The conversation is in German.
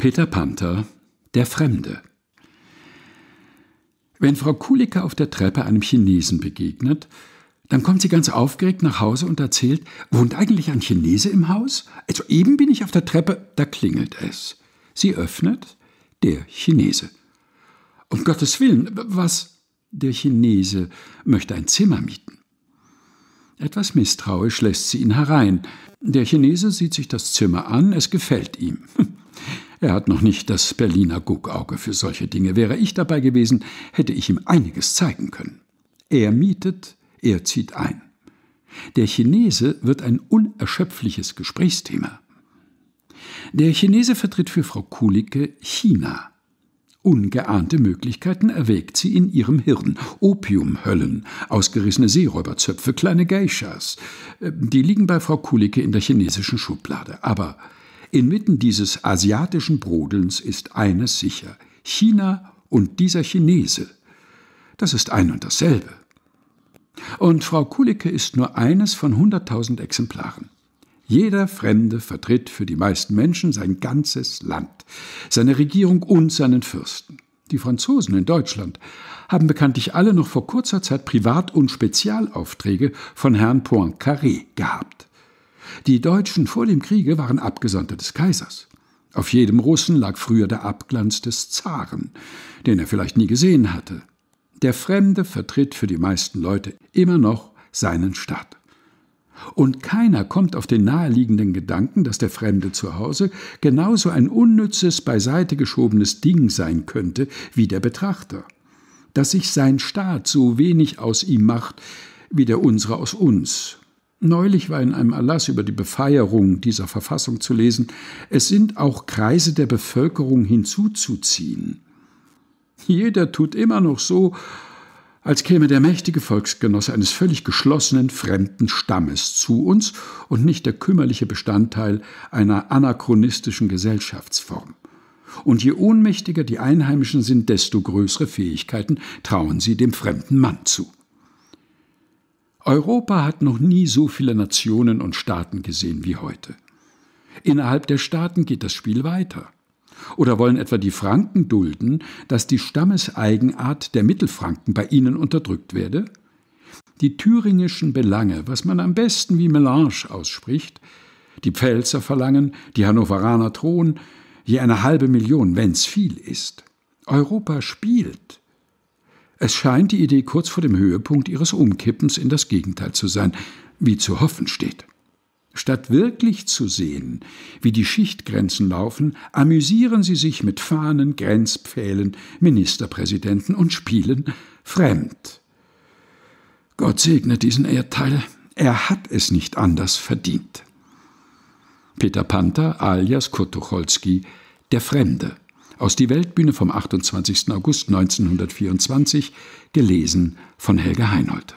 Peter Panther, der Fremde. Wenn Frau Kulika auf der Treppe einem Chinesen begegnet, dann kommt sie ganz aufgeregt nach Hause und erzählt, wohnt eigentlich ein Chinese im Haus? Also eben bin ich auf der Treppe, da klingelt es. Sie öffnet, der Chinese. Um Gottes Willen, was? Der Chinese möchte ein Zimmer mieten. Etwas misstrauisch lässt sie ihn herein. Der Chinese sieht sich das Zimmer an, es gefällt ihm. Er hat noch nicht das Berliner Guckauge für solche Dinge. Wäre ich dabei gewesen, hätte ich ihm einiges zeigen können. Er mietet, er zieht ein. Der Chinese wird ein unerschöpfliches Gesprächsthema. Der Chinese vertritt für Frau Kulicke China. Ungeahnte Möglichkeiten erwägt sie in ihrem Hirn. Opiumhöllen, ausgerissene Seeräuberzöpfe, kleine Geishas. Äh, die liegen bei Frau Kulicke in der chinesischen Schublade. Aber Inmitten dieses asiatischen Brodelns ist eines sicher, China und dieser Chinese. Das ist ein und dasselbe. Und Frau Kulicke ist nur eines von 100.000 Exemplaren. Jeder Fremde vertritt für die meisten Menschen sein ganzes Land, seine Regierung und seinen Fürsten. Die Franzosen in Deutschland haben bekanntlich alle noch vor kurzer Zeit Privat- und Spezialaufträge von Herrn Poincaré gehabt. Die Deutschen vor dem Kriege waren Abgesandte des Kaisers. Auf jedem Russen lag früher der Abglanz des Zaren, den er vielleicht nie gesehen hatte. Der Fremde vertritt für die meisten Leute immer noch seinen Staat. Und keiner kommt auf den naheliegenden Gedanken, dass der Fremde zu Hause genauso ein unnützes, beiseite geschobenes Ding sein könnte wie der Betrachter. Dass sich sein Staat so wenig aus ihm macht, wie der unsere aus uns Neulich war in einem Erlass über die Befeierung dieser Verfassung zu lesen, es sind auch Kreise der Bevölkerung hinzuzuziehen. Jeder tut immer noch so, als käme der mächtige Volksgenosse eines völlig geschlossenen fremden Stammes zu uns und nicht der kümmerliche Bestandteil einer anachronistischen Gesellschaftsform. Und je ohnmächtiger die Einheimischen sind, desto größere Fähigkeiten trauen sie dem fremden Mann zu. Europa hat noch nie so viele Nationen und Staaten gesehen wie heute. Innerhalb der Staaten geht das Spiel weiter. Oder wollen etwa die Franken dulden, dass die Stammeseigenart der Mittelfranken bei ihnen unterdrückt werde? Die thüringischen Belange, was man am besten wie Melange ausspricht, die Pfälzer verlangen, die Hannoveraner drohen, je eine halbe Million, wenn's viel ist. Europa spielt. Es scheint die Idee kurz vor dem Höhepunkt ihres Umkippens in das Gegenteil zu sein, wie zu hoffen steht. Statt wirklich zu sehen, wie die Schichtgrenzen laufen, amüsieren sie sich mit Fahnen, Grenzpfählen, Ministerpräsidenten und spielen fremd. Gott segne diesen Erdteil, er hat es nicht anders verdient. Peter Panther alias Kotucholski, der Fremde aus Die Weltbühne vom 28. August 1924, gelesen von Helge Heinold.